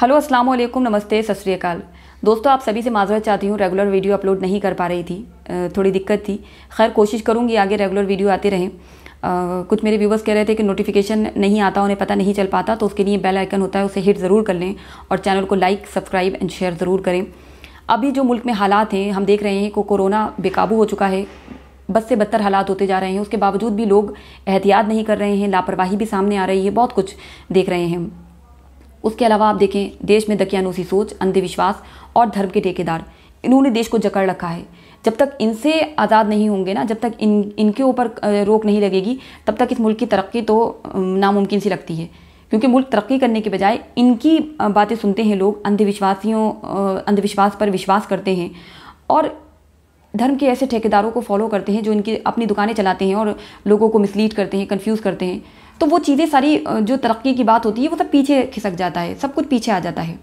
hello अस्सलाम वालेकुम नमस्ते सत दोस्तों आप सभी से माजरत चाहती हूँ रेगुलर वीडियो अपलोड नहीं कर पा रही थी थोड़ी दिक्कत थी खैर कोशिश करूँगी आगे रेगुलर वीडियो आते रहें कुछ मेरे व्यूवर्स कह रहे थे कि नोटिफिकेशन नहीं आता उन्हें पता नहीं चल पाता तो उसके लिए बेल आइकन होता है उसे हिट ज़रूर कर लें और चैनल को लाइक सब्सक्राइब एंड शेयर ज़रूर करें अभी जो मुल्क में हालात हैं हम देख रहे हैं कि कोरोना बेकाबू हो चुका है बद से बदतर हालात होते जा रहे हैं उसके बावजूद भी लोग एहतियात नहीं कर रहे हैं लापरवाही भी सामने आ रही है बहुत कुछ देख रहे हैं हम उसके अलावा आप देखें देश में दकियानूसी सोच अंधविश्वास और धर्म के ठेकेदार इन्होंने देश को जकड़ रखा है जब तक इनसे आज़ाद नहीं होंगे ना जब तक इन इनके ऊपर रोक नहीं लगेगी तब तक इस मुल्क की तरक्की तो नामुमकिन सी लगती है क्योंकि मुल्क तरक्की करने के बजाय इनकी बातें सुनते हैं लोग अंधविश्वासियों अंधविश्वास पर विश्वास करते हैं और धर्म के ऐसे ठेकेदारों को फॉलो करते हैं जो इनकी अपनी दुकानें चलाते हैं और लोगों को मिसलीड करते हैं कन्फ्यूज़ करते हैं तो वो चीज़ें सारी जो तरक्की की बात होती है वो सब पीछे खिसक जाता है सब कुछ पीछे आ जाता है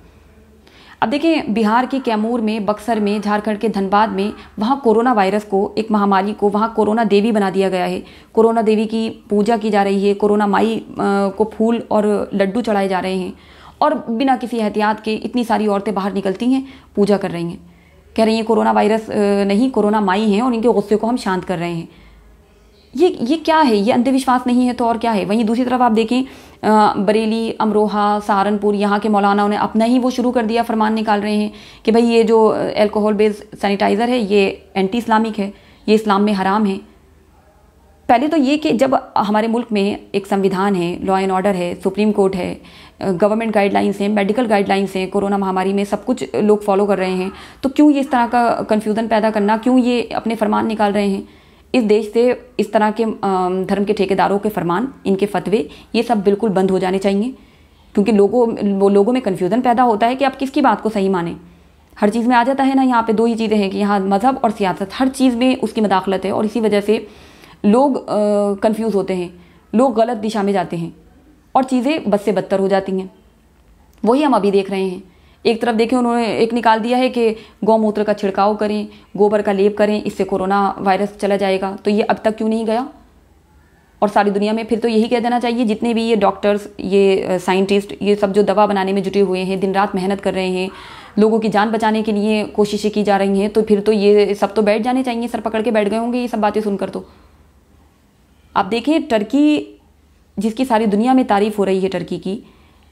अब देखें बिहार के कैमूर में बक्सर में झारखंड के धनबाद में वहाँ कोरोना वायरस को एक महामारी को वहाँ कोरोना देवी बना दिया गया है कोरोना देवी की पूजा की जा रही है कोरोना माई को फूल और लड्डू चढ़ाए जा रहे हैं और बिना किसी एहतियात के इतनी सारी औरतें बाहर निकलती हैं पूजा कर रही हैं कह रही हैं कोरोना वायरस नहीं कोरोना माई हैं और इनके गुस्से को हम शांत कर रहे हैं ये ये क्या है ये अंधविश्वास नहीं है तो और क्या है वहीं दूसरी तरफ आप देखें बरेली अमरोहा सहारनपुर यहाँ के मौलाना ने अपना ही वो शुरू कर दिया फरमान निकाल रहे हैं कि भाई ये जो एल्कोहल बेस्ड सैनिटाइज़र है ये एंटी इस्लामिक है ये इस्लाम में हराम है पहले तो ये कि जब हमारे मुल्क में एक संविधान है लॉ एंड ऑर्डर है सुप्रीम कोर्ट है गवर्नमेंट गाइडलाइंस हैं मेडिकल गाइडलाइंस हैं कोरोना महामारी में सब कुछ लोग फॉलो कर रहे हैं तो क्यों ये इस तरह का कन्फ्यूज़न पैदा करना क्यों ये अपने फरमान निकाल रहे हैं इस देश से इस तरह के धर्म के ठेकेदारों के फरमान इनके फतवे ये सब बिल्कुल बंद हो जाने चाहिए क्योंकि लोगों लोगों में कन्फ्यूज़न पैदा होता है कि आप किसकी बात को सही माने हर चीज़ में आ जाता है ना यहाँ पे दो ही चीज़ें हैं कि यहाँ मज़हब और सियासत हर चीज़ में उसकी मदाखलत है और इसी वजह से लोग कन्फ्यूज़ होते हैं लोग गलत दिशा में जाते हैं और चीज़ें बद से बदतर हो जाती हैं वही हम अभी देख रहे हैं एक तरफ देखें उन्होंने एक निकाल दिया है कि गौमूत्र का छिड़काव करें गोबर का लेप करें इससे कोरोना वायरस चला जाएगा तो ये अब तक क्यों नहीं गया और सारी दुनिया में फिर तो यही कह देना चाहिए जितने भी ये डॉक्टर्स ये साइंटिस्ट ये सब जो दवा बनाने में जुटे हुए हैं दिन रात मेहनत कर रहे हैं लोगों की जान बचाने के लिए कोशिशें की जा रही हैं तो फिर तो ये सब तो बैठ जाने चाहिए सर पकड़ के बैठ गए होंगे ये सब बातें सुनकर तो आप देखें टर्की जिसकी सारी दुनिया में तारीफ़ हो रही है टर्की की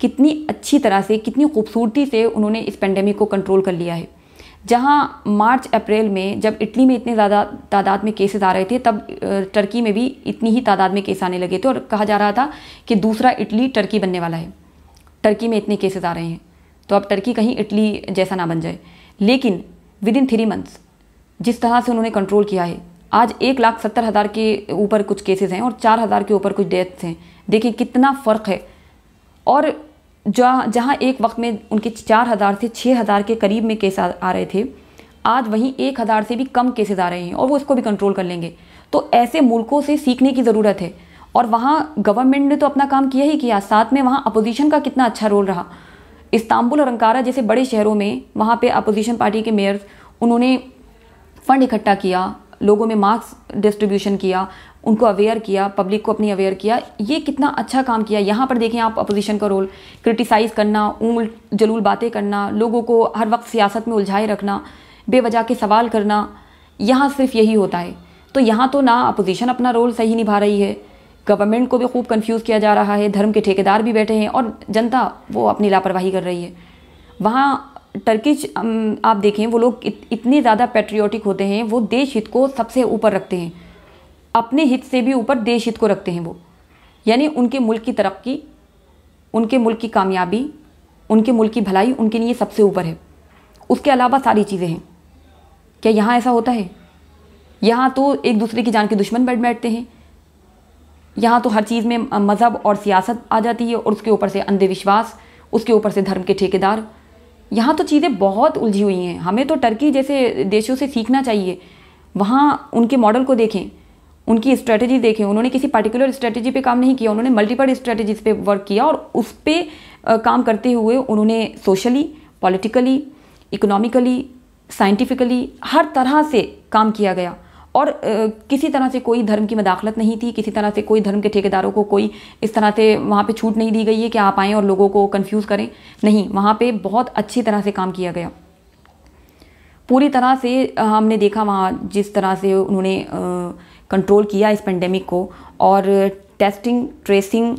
कितनी अच्छी तरह से कितनी खूबसूरती से उन्होंने इस पेंडेमिक को कंट्रोल कर लिया है जहाँ मार्च अप्रैल में जब इटली में इतने ज़्यादा तादाद में केसेस आ रहे थे तब टर्की में भी इतनी ही तादाद में केस आने लगे थे और कहा जा रहा था कि दूसरा इटली टर्की बनने वाला है टर्की में इतने केसेस आ रहे हैं तो अब टर्की कहीं इटली जैसा ना बन जाए लेकिन विद इन थ्री मंथ्स जिस तरह से उन्होंने कंट्रोल किया है आज एक लाख सत्तर हज़ार के ऊपर कुछ केसेस हैं और चार हज़ार के ऊपर कुछ डेथ्स हैं देखिए कितना फ़र्क है और जहाँ जहाँ एक वक्त में उनके चार हज़ार से छः हज़ार के करीब में केस आ, आ रहे थे आज वहीं एक हज़ार से भी कम केसेस आ रहे हैं और वो इसको भी कंट्रोल कर लेंगे तो ऐसे मुल्कों से सीखने की ज़रूरत है और वहाँ गवर्नमेंट ने तो अपना काम किया ही किया साथ में वहाँ अपोजिशन का कितना अच्छा रोल रहा इस्तांबुल और अंकारा जैसे बड़े शहरों में वहाँ पे अपोजिशन पार्टी के मेयर उन्होंने फ़ंड इकट्ठा किया लोगों में मास्क डिस्ट्रीब्यूशन किया उनको अवेयर किया पब्लिक को अपनी अवेयर किया ये कितना अच्छा काम किया यहाँ पर देखें आप अपोजिशन का रोल क्रिटिसाइज़ करना उम्र जलूल बातें करना लोगों को हर वक्त सियासत में उलझाए रखना बेवजह के सवाल करना यहाँ सिर्फ यही होता है तो यहाँ तो ना अपोजिशन अपना रोल सही निभा रही है गवर्नमेंट को भी खूब कंफ्यूज किया जा रहा है धर्म के ठेकेदार भी बैठे हैं और जनता वो अपनी लापरवाही कर रही है वहाँ टर्किश um, आप देखें वो लोग इत, इतने ज़्यादा पेट्रियाटिक होते हैं वो देश हित को सबसे ऊपर रखते हैं अपने हित से भी ऊपर देश हित को रखते हैं वो यानी उनके मुल्क की तरक्की उनके मुल्क की कामयाबी उनके मुल्क की भलाई उनके लिए सबसे ऊपर है उसके अलावा सारी चीज़ें हैं क्या यहाँ ऐसा होता है यहाँ तो एक दूसरे की जान के दुश्मन बैठ बैठते हैं यहाँ तो हर चीज़ में मज़हब और सियासत आ जाती है और उसके ऊपर से अंधविश्वास उसके ऊपर से धर्म के ठेकेदार यहाँ तो चीज़ें बहुत उलझी हुई हैं हमें तो टर्की जैसे देशों से सीखना चाहिए वहाँ उनके मॉडल को देखें उनकी स्ट्रैटेजी देखें उन्होंने किसी पर्टिकुलर स्ट्रैटेजी पे काम नहीं किया उन्होंने मल्टीपल स्ट्रैटेजीज पे वर्क किया और उस पर काम करते हुए उन्होंने सोशली पॉलिटिकली इकोनॉमिकली साइंटिफिकली हर तरह से काम किया गया और किसी तरह से कोई धर्म की मदाखलत नहीं थी किसी तरह से कोई धर्म के ठेकेदारों को कोई इस तरह से वहाँ पे छूट नहीं दी गई है कि आप आएँ और लोगों को कंफ्यूज करें नहीं वहाँ पे बहुत अच्छी तरह से काम किया गया पूरी तरह से हमने देखा वहाँ जिस तरह से उन्होंने कंट्रोल किया इस पेंडेमिक को और testing tracing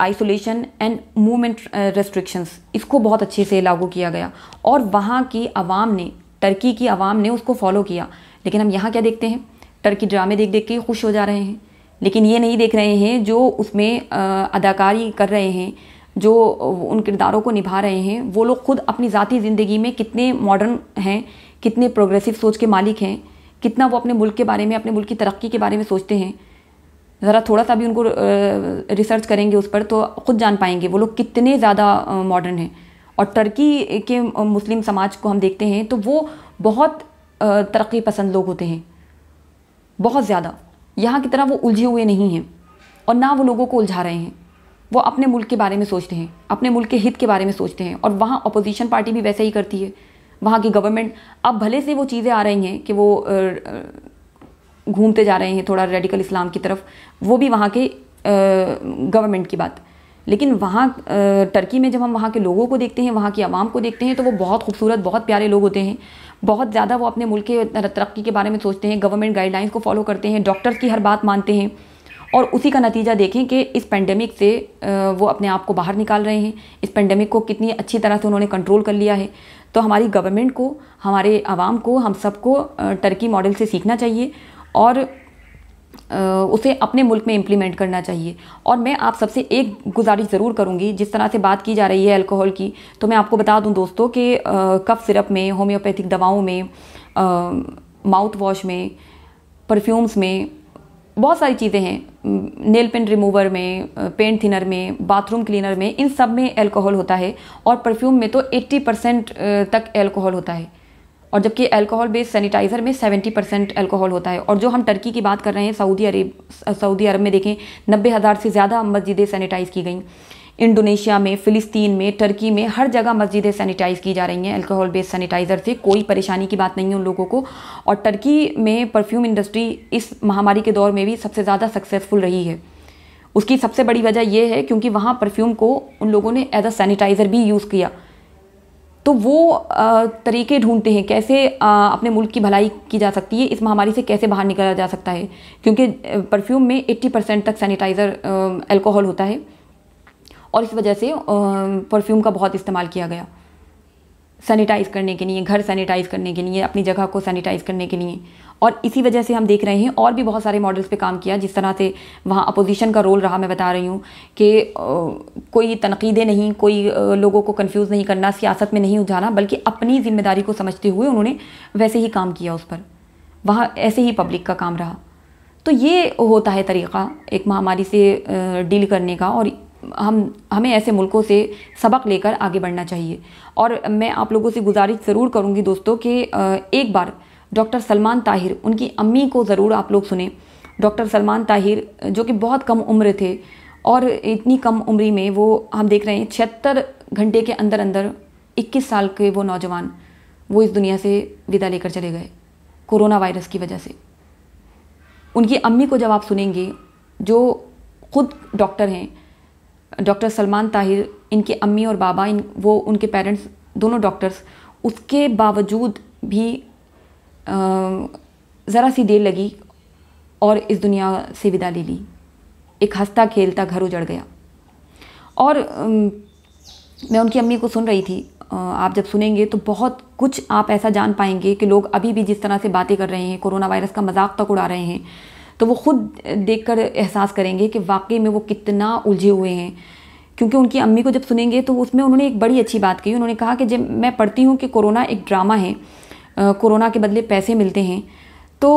isolation and movement restrictions इसको बहुत अच्छे से लागू किया गया और वहाँ की आवाम ने टर्की की आवाम ने उसको फॉलो किया लेकिन हम यहाँ क्या देखते हैं टर्की ड्रामे देख देख के खुश हो जा रहे हैं लेकिन ये नहीं देख रहे हैं जो उसमें अदाकारी कर रहे हैं जो उन किरदारों को निभा रहे हैं वो लोग खुद अपनी ज़ाती ज़िंदगी में कितने मॉडर्न हैं कितने प्रोग्रेसिव सोच के मालिक हैं कितना वो अपने मुल्क के बारे में अपने मुल्क की तरक्की के बारे में सोचते हैं ज़रा थोड़ा सा भी उनको रिसर्च करेंगे उस पर तो खुद जान पाएंगे वो लोग कितने ज़्यादा मॉडर्न हैं और टर्की के मुस्लिम समाज को हम देखते हैं तो वो बहुत तरक्की पसंद लोग होते हैं बहुत ज़्यादा यहाँ की तरह वो उलझे हुए नहीं हैं और ना वो लोगों को उलझा रहे हैं वो अपने मुल्क के बारे में सोचते हैं अपने मुल्क के हित के बारे में सोचते हैं और वहाँ अपोजिशन पार्टी भी वैसे ही करती है वहाँ की गवर्नमेंट अब भले से वो चीज़ें आ रही हैं कि वो घूमते जा रहे हैं थोड़ा रेडिकल इस्लाम की तरफ वो भी वहाँ के गवर्नमेंट की बात लेकिन वहाँ टर्की में जब हम वहाँ के लोगों को देखते हैं वहाँ की आवाम को देखते हैं तो वो बहुत खूबसूरत बहुत प्यारे लोग होते हैं बहुत ज़्यादा वो अपने मुल्क के तरक्की के बारे में सोचते हैं गवर्नमेंट गाइडलाइंस को फॉलो करते हैं डॉक्टर्स की हर बात मानते हैं और उसी का नतीजा देखें कि इस पेंडेमिक से वो अपने आप को बाहर निकाल रहे हैं इस पेंडेमिक को कितनी अच्छी तरह से उन्होंने कंट्रोल कर लिया है तो हमारी गवर्नमेंट को हमारे आवाम को हम सबको टर्की मॉडल से सीखना चाहिए और उसे अपने मुल्क में इम्प्लीमेंट करना चाहिए और मैं आप सबसे एक गुजारिश ज़रूर करूंगी जिस तरह से बात की जा रही है अल्कोहल की तो मैं आपको बता दूँ दोस्तों कि कफ सिरप में होम्योपैथिक दवाओं में माउथ वॉश में परफ्यूम्स में बहुत सारी चीज़ें हैं नेल पेंट रिमूवर में पेंट थिनर में बाथरूम क्लीनर में इन सब में अल्कोहल होता है और परफ्यूम में तो 80 परसेंट तक अल्कोहल होता है और जबकि अल्कोहल बेस्ड सैनिटाइज़र में 70 परसेंट अल्कोहल होता है और जो हम टर्की की बात कर रहे हैं सऊदी अरब सऊदी अरब में देखें नब्बे हज़ार से ज़्यादा मस्जिदें सैनिटाइज़ की गई इंडोनेशिया में फ़िलिस्तीन में टर्की में हर जगह मस्जिदें सैनिटाइज़ की जा रही हैं अल्कोहल बेस्ड सैनिटाइज़र से कोई परेशानी की बात नहीं है उन लोगों को और टर्की में परफ्यूम इंडस्ट्री इस महामारी के दौर में भी सबसे ज़्यादा सक्सेसफुल रही है उसकी सबसे बड़ी वजह यह है क्योंकि वहाँ परफ्यूम को उन लोगों ने एज अ सैनिटाइज़र भी यूज़ किया तो वो तरीके ढूंढते हैं कैसे अपने मुल्क की भलाई की जा सकती है इस महामारी से कैसे बाहर निकाला जा सकता है क्योंकि परफ्यूम में 80 परसेंट तक सैनिटाइज़र अल्कोहल होता है और इस वजह से परफ्यूम का बहुत इस्तेमाल किया गया सैनिटाइज़ करने के लिए घर सैनिटाइज़ करने के लिए अपनी जगह को सैनिटाइज़ करने के लिए और इसी वजह से हम देख रहे हैं और भी बहुत सारे मॉडल्स पे काम किया जिस तरह से वहाँ अपोजिशन का रोल रहा मैं बता रही हूँ कि कोई तनकीदें नहीं कोई लोगों को कन्फ्यूज़ नहीं करना सियासत में नहीं उजाना बल्कि अपनी जिम्मेदारी को समझते हुए उन्होंने वैसे ही काम किया उस पर वहाँ ऐसे ही पब्लिक का काम रहा तो ये होता है तरीक़ा एक महामारी से डील करने का और हम हमें ऐसे मुल्कों से सबक लेकर आगे बढ़ना चाहिए और मैं आप लोगों से गुजारिश ज़रूर करूँगी दोस्तों कि एक बार डॉक्टर सलमान ताहिर उनकी अम्मी को ज़रूर आप लोग सुने डॉक्टर सलमान ताहिर जो कि बहुत कम उम्र थे और इतनी कम उम्री में वो हम देख रहे हैं छिहत्तर घंटे के अंदर अंदर 21 साल के वो नौजवान वो इस दुनिया से विदा लेकर चले गए कोरोना वायरस की वजह से उनकी अम्मी को जब आप सुनेंगे जो खुद डॉक्टर हैं डॉक्टर सलमान ताहिर इनके अम्मी और बाबा इन वो उनके पेरेंट्स दोनों डॉक्टर्स उसके बावजूद भी ज़रा सी देर लगी और इस दुनिया से विदा ले ली एक हंसता खेलता घर उजड़ गया और मैं उनकी अम्मी को सुन रही थी आप जब सुनेंगे तो बहुत कुछ आप ऐसा जान पाएंगे कि लोग अभी भी जिस तरह से बातें कर रहे हैं कोरोना वायरस का मजाक तक उड़ा रहे हैं तो वो खुद देखकर एहसास करेंगे कि वाकई में वो कितना उलझे हुए हैं क्योंकि उनकी अम्मी को जब सुनेंगे तो उसमें उन्होंने एक बड़ी अच्छी बात कही उन्होंने कहा कि जब मैं पढ़ती हूँ कि कोरोना एक ड्रामा है कोरोना के बदले पैसे मिलते हैं तो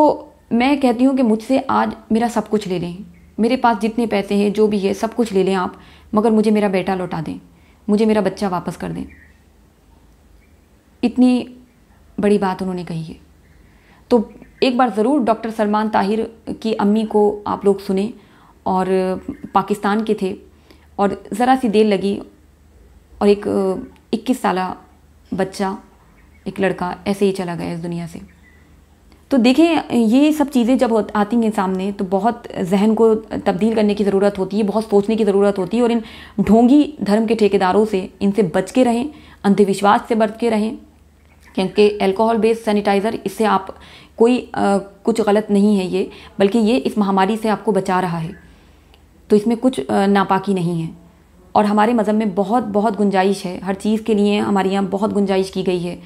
मैं कहती हूँ कि मुझसे आज मेरा सब कुछ ले लें मेरे पास जितने पैसे हैं जो भी है सब कुछ ले लें आप मगर मुझे मेरा बेटा लौटा दें मुझे मेरा बच्चा वापस कर दें इतनी बड़ी बात उन्होंने कही है तो एक बार ज़रूर डॉक्टर सलमान ताहिर की अम्मी को आप लोग सुने और पाकिस्तान के थे और ज़रा सी देर लगी और एक इक्कीस साल बच्चा एक लड़का ऐसे ही चला गया इस दुनिया से तो देखें ये सब चीज़ें जब आती हैं सामने तो बहुत जहन को तब्दील करने की ज़रूरत होती है बहुत सोचने की ज़रूरत होती है और इन ढोंगी धर्म के ठेकेदारों से इनसे बच के रहें अंधविश्वास से बच के रहें क्योंकि एल्कोहल बेस्ड सैनिटाइज़र इससे आप कोई आ, कुछ गलत नहीं है ये बल्कि ये इस महामारी से आपको बचा रहा है तो इसमें कुछ आ, नापाकी नहीं है और हमारे मज़हब में बहुत बहुत गुंजाइश है हर चीज़ के लिए हमारे यहाँ बहुत गुंजाइश की गई है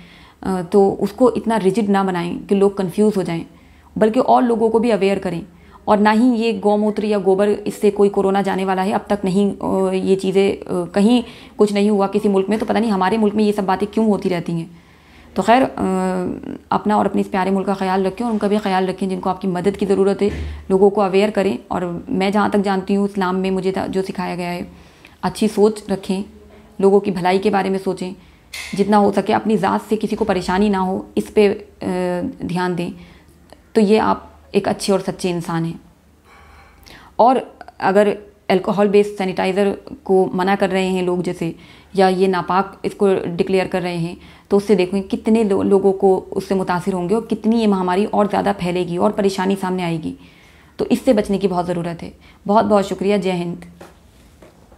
तो उसको इतना रिजिड ना बनाएं कि लोग कंफ्यूज हो जाएं बल्कि और लोगों को भी अवेयर करें और ना ही ये गौमूत्र या गोबर इससे कोई कोरोना जाने वाला है अब तक नहीं ये चीज़ें कहीं कुछ नहीं हुआ किसी मुल्क में तो पता नहीं हमारे मुल्क में ये सब बातें क्यों होती रहती हैं तो खैर अपना और अपने इस प्यारे मुल्क का ख्याल रखें और उनका भी ख्याल रखें जिनको आपकी मदद की ज़रूरत है लोगों को अवेयर करें और मैं जहाँ तक जानती हूँ इस्लाम में मुझे जो सिखाया गया है अच्छी सोच रखें लोगों की भलाई के बारे में सोचें जितना हो सके अपनी ज़ात से किसी को परेशानी ना हो इस पर ध्यान दें तो ये आप एक अच्छे और सच्चे इंसान हैं और अगर अल्कोहल बेस्ड सैनिटाइज़र को मना कर रहे हैं लोग जैसे या ये नापाक इसको डिक्लेयर कर रहे हैं तो उससे देखें कितने लो, लोगों को उससे मुतासर होंगे और कितनी ये महामारी और ज़्यादा फैलेगी और परेशानी सामने आएगी तो इससे बचने की बहुत ज़रूरत है बहुत बहुत शुक्रिया जय हिंद